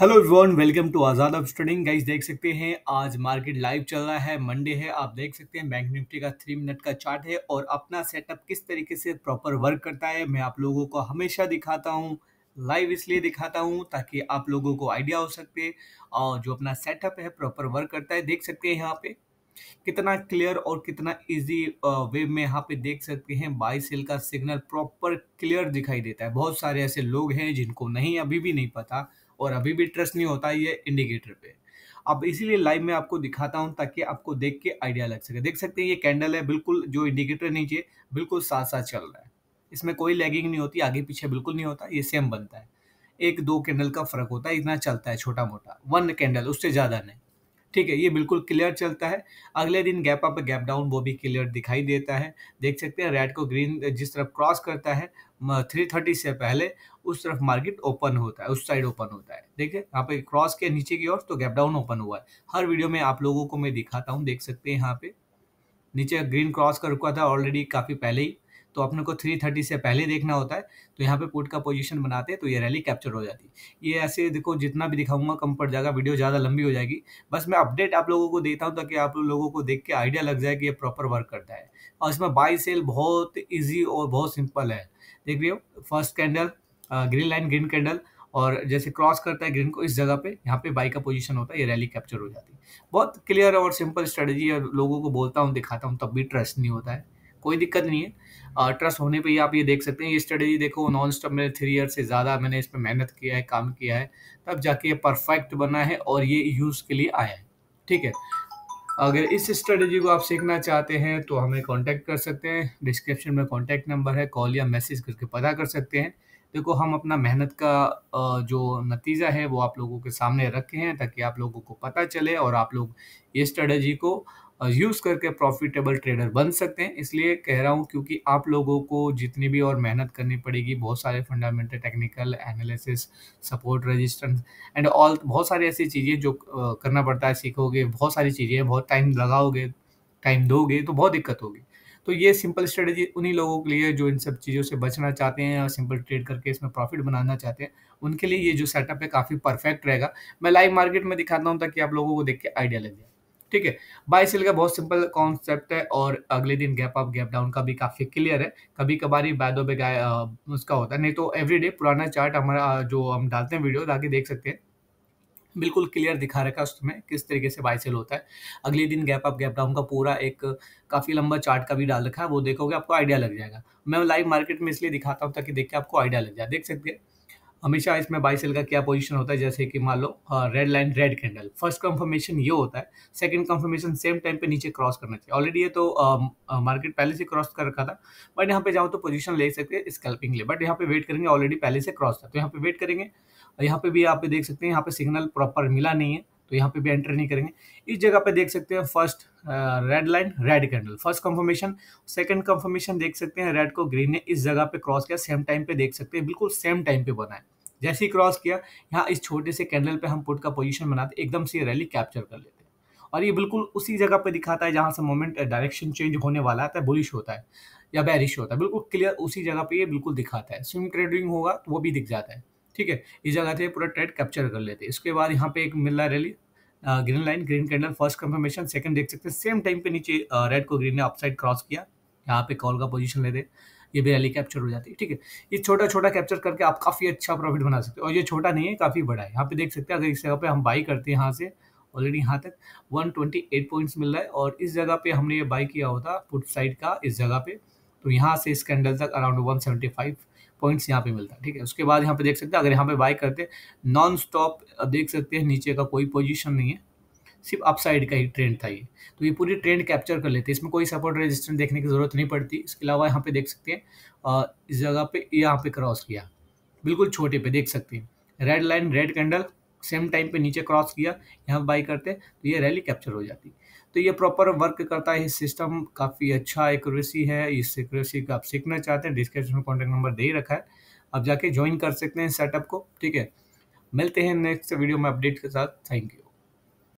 hello everyone welcome to Azad of studying guys देख सकते हैं आज मार्केट लाइव चल रहा है मंडे है आप देख सकते हैं बैंक निफ्टी का थ्री मिनट का चार्ट है और अपना सेटअप किस तरीके से प्रॉपर वर्क करता है मैं आप लोगों को हमेशा दिखाता हूं लाइव इसलिए दिखाता हूं ताकि आप लोगों को आइडिया हो सकते और जो अपना सेटअप है प्रॉपर वर्क करता है देख सकते हैं यहाँ पे कितना क्लियर और कितना इजी वे में यहाँ पे देख सकते हैं बाई सेल का सिग्नल प्रॉपर क्लियर दिखाई देता है बहुत सारे ऐसे लोग हैं जिनको नहीं अभी भी नहीं पता और अभी भी ट्रस्ट नहीं होता ये इंडिकेटर पे अब इसीलिए लाइव में आपको दिखाता हूँ ताकि आपको देख के आइडिया लग सके देख सकते हैं ये कैंडल है बिल्कुल जो इंडिकेटर नीचे बिल्कुल साथ साथ चल रहा है इसमें कोई लैगिंग नहीं होती आगे पीछे बिल्कुल नहीं होता ये सेम बनता है एक दो कैंडल का फर्क होता है इतना चलता है छोटा मोटा वन कैंडल उससे ज़्यादा नहीं ठीक है ये बिल्कुल क्लियर चलता है अगले दिन गैप अप गैप डाउन वो भी क्लियर दिखाई देता है देख सकते हैं रेड को ग्रीन जिस तरफ क्रॉस करता है थ्री थर्टी से पहले उस तरफ मार्केट ओपन होता है उस साइड ओपन होता है देखिए यहाँ पे क्रॉस के नीचे की ओर तो गैप डाउन ओपन हुआ है हर वीडियो में आप लोगों को मैं दिखाता हूँ देख सकते हैं यहाँ पे नीचे ग्रीन क्रॉस कर रुका था ऑलरेडी काफ़ी पहले ही तो अपने को थ्री थर्टी से पहले देखना होता है तो यहाँ पे पुट का पोजीशन बनाते हैं तो ये रैली कैप्चर हो जाती है ये ऐसे देखो जितना भी दिखाऊंगा कम पड़ जाएगा वीडियो ज़्यादा लंबी हो जाएगी बस मैं अपडेट आप लोगों को देता हूँ ताकि आप लोगों को देख के आइडिया लग जाए कि ये प्रॉपर वर्क करता है और इसमें बाई सेल बहुत ईजी और बहुत सिंपल है देख रहे हो first candle green line green candle और जैसे क्रॉस करता है ग्रीन को इस जगह पे यहाँ पे बाई का पोजीशन होता है ये रैली कैप्चर हो जाती है बहुत क्लियर और सिंपल स्ट्रेटजी है लोगों को बोलता हूँ दिखाता हूँ तब भी ट्रस्ट नहीं होता है कोई दिक्कत नहीं है ट्रस्ट होने पे ही आप ये देख सकते हैं ये स्ट्रेटेजी देखो नॉन स्टॉप मेरे थ्री ईयर से ज़्यादा मैंने इस पर मेहनत किया है काम किया है तब जाके ये परफेक्ट बना है और ये यूज़ के लिए आया है ठीक है अगर इस स्ट्रेटेजी को आप सीखना चाहते हैं तो हमें कॉन्टैक्ट कर सकते हैं डिस्क्रिप्शन में कॉन्टैक्ट नंबर है कॉल या मैसेज करके पता कर सकते हैं देखो हम अपना मेहनत का जो नतीजा है वो आप लोगों के सामने रखे हैं ताकि आप लोगों को पता चले और आप लोग ये स्ट्रेटेजी को यूज़ करके प्रॉफिटेबल ट्रेडर बन सकते हैं इसलिए कह रहा हूँ क्योंकि आप लोगों को जितनी भी और मेहनत करनी पड़ेगी बहुत सारे fundamental technical analysis support resistance and all बहुत सारी ऐसी चीज़ें जो करना पड़ता है सीखोगे बहुत सारी चीज़ें बहुत टाइम लगाओगे टाइम दोगे तो बहुत दिक्कत होगी तो ये सिंपल स्ट्रेटजी उन्हीं लोगों के लिए जो इन सब चीज़ों से बचना चाहते हैं या सिंपल ट्रेड करके इसमें प्रॉफिट बनाना चाहते हैं उनके लिए ये जो सेटअप है काफ़ी परफेक्ट रहेगा मैं लाइव मार्केट में दिखाता हूँ ताकि आप लोगों को देख के आइडिया लग जाए ठीक है बाई सेल का बहुत सिंपल कॉन्सेप्ट है और अगले दिन गैप अप गैप डाउन का भी काफ़ी क्लियर है कभी कभार ही बैदो बे गाय उसका होता है नहीं तो एवरीडे पुराना चार्ट हमारा जो हम डालते हैं वीडियो ताकि देख सकते हैं बिल्कुल क्लियर दिखा रखा है उसमें किस तरीके से बाई सेल होता है अगले दिन गैप अप गैप डाउन का पूरा एक काफ़ी लंबा चार्ट का भी डाल रखा है वो देखोगे आपको आइडिया लग जाएगा मैं लाइव मार्केट में इसलिए दिखाता हूँ ताकि देख के आपको आइडिया लग जाए देख सकते हैं हमेशा इसमें बाई सेल का क्या पोजीशन होता है जैसे कि मान लो red line red candle first confirmation ये होता है सेकंड कंफर्मेशन सेम टाइम पे नीचे क्रॉस करना चाहिए ऑलरेडी ये तो मार्केट पहले से क्रॉस कर रखा था बट यहाँ पे जाओ तो पोजीशन ले सकते हैं स्कैल्पिंग लिए बट यहाँ पे वेट करेंगे ऑलरेडी पहले से क्रॉस था तो यहाँ पे वेट करेंगे यहाँ पे भी आप देख सकते हैं यहाँ पे सिग्नल प्रॉपर मिला नहीं है तो यहाँ पे भी एंटर नहीं करेंगे इस जगह पे देख सकते हैं first red line red candle first confirmation second confirmation देख सकते हैं रेड को ग्रीन ने इस जगह पे क्रॉस किया सेम टाइम पे देख सकते हैं बिल्कुल सेम टाइम पे बना है जैसे ही क्रॉस किया यहाँ इस छोटे से कैंडल पे हम पुट का पोजिशन बनाते एकदम से रैली कैप्चर कर लेते हैं और ये बिल्कुल उसी जगह पे दिखाता है जहाँ से मोमेंट डायरेक्शन चेंज होने वाला है बुलिश तो होता है या बैरिश होता है बिल्कुल क्लियर उसी जगह पे ये बिल्कुल दिखाता है स्विंग ट्रेडिंग होगा तो वो भी दिख जाता है ठीक है इस जगह से पूरा ट्रेड कैप्चर कर लेते हैं इसके बाद यहाँ पे एक मिल रहा है rally green line green candle first confirmation second देख सकते हैं सेम टाइम पे नीचे रेड को ग्रीन ने अपसाइड क्रॉस किया यहाँ पे कॉल का पोजीशन दे ये भी रैली कैप्चर हो जाती है ठीक है ये छोटा छोटा कैप्चर करके आप काफ़ी अच्छा प्रॉफिट बना सकते हो और ये छोटा नहीं है काफ़ी बड़ा है यहाँ पे देख सकते हैं अगर इस जगह पे हम बाई करते हैं यहाँ से ऑलरेडी यहाँ तक 128 पॉइंट्स मिल रहा है और इस जगह पे हमने ये बाई किया होता पुट साइड का इस जगह पे तो यहाँ से इस कैंडल तक अराउंड वन पॉइंट्स यहाँ पे मिलता है ठीक है उसके बाद यहाँ पे देख सकते हैं अगर यहाँ पे बाय करते नॉन स्टॉप देख सकते हैं नीचे का कोई पोजिशन नहीं है सिर्फ अपसाइड का ही ट्रेंड था ये तो ये पूरी ट्रेंड कैप्चर कर लेते हैं इसमें कोई सपोर्ट रेजिस्टेंस देखने की ज़रूरत नहीं पड़ती इसके अलावा यहाँ पे देख सकते हैं इस जगह पे यहाँ पे क्रॉस किया बिल्कुल छोटे पे देख सकते हैं red line red candle same time पे नीचे क्रॉस किया यहाँ बाई करते तो ये रैली कैप्चर हो जाती तो ये प्रॉपर वर्क करता है सिस्टम काफ़ी अच्छा एक्यूरेसी है इस एक्यूरेसी का आप सीखना चाहते हैं डिस्क्रिप्शन में कॉन्टैक्ट नंबर दे ही रखा है आप जाके ज्वाइन कर सकते हैं सेटअप को ठीक है मिलते हैं नेक्स्ट वीडियो में अपडेट के साथ थैंक यू